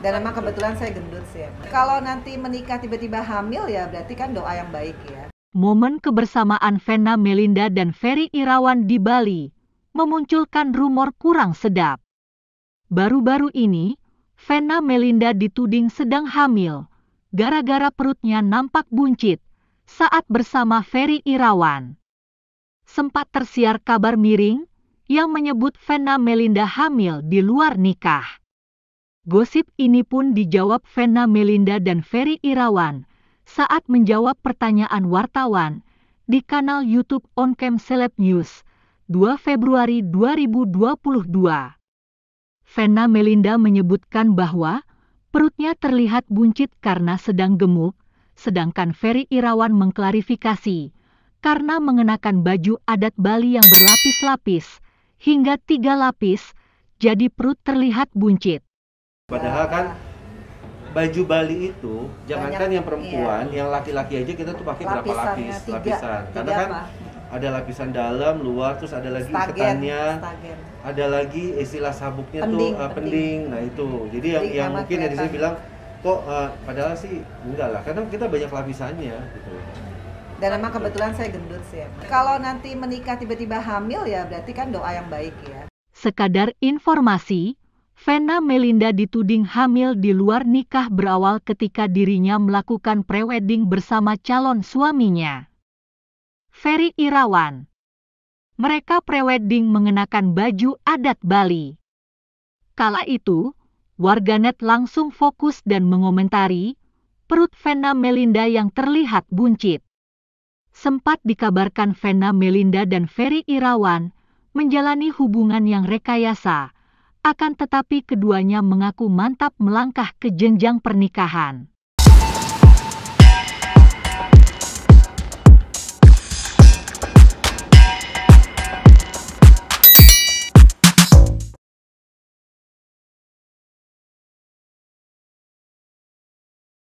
dan memang kebetulan saya gendut sih ya. Kalau nanti menikah tiba-tiba hamil ya berarti kan doa yang baik ya. Momen kebersamaan Vena Melinda dan Ferry Irawan di Bali memunculkan rumor kurang sedap. Baru-baru ini, Vena Melinda dituding sedang hamil gara-gara perutnya nampak buncit saat bersama Ferry Irawan. Sempat tersiar kabar miring yang menyebut Vena Melinda hamil di luar nikah. Gosip ini pun dijawab Vena Melinda dan Ferry Irawan saat menjawab pertanyaan wartawan di kanal YouTube Oncam Celeb News 2 Februari 2022. Vena Melinda menyebutkan bahwa perutnya terlihat buncit karena sedang gemuk, sedangkan Ferry Irawan mengklarifikasi karena mengenakan baju adat Bali yang berlapis-lapis hingga tiga lapis, jadi perut terlihat buncit. Padahal kan baju Bali itu jangankan yang perempuan, iya. yang laki-laki aja kita tuh pakai berapa lapis, tiga, lapisan. Tiga Karena kan apa? ada lapisan dalam, luar, terus ada lagi stagen, ketannya, stagen. ada lagi istilah sabuknya pending, tuh eh, pending. pending. Nah itu, jadi pending yang yang mungkin yang dari bilang kok uh, padahal sih enggak lah, karena kita banyak lapisannya gitu. Dan emang kebetulan saya gendut sih. Kalau nanti menikah tiba-tiba hamil ya berarti kan doa yang baik ya. Sekadar informasi, Vena Melinda dituding hamil di luar nikah berawal ketika dirinya melakukan prewedding bersama calon suaminya. Ferry Irawan Mereka prewedding mengenakan baju adat Bali. Kala itu, warganet langsung fokus dan mengomentari perut Vena Melinda yang terlihat buncit. Sempat dikabarkan Vena Melinda dan Ferry Irawan menjalani hubungan yang rekayasa, akan tetapi keduanya mengaku mantap melangkah ke jenjang pernikahan.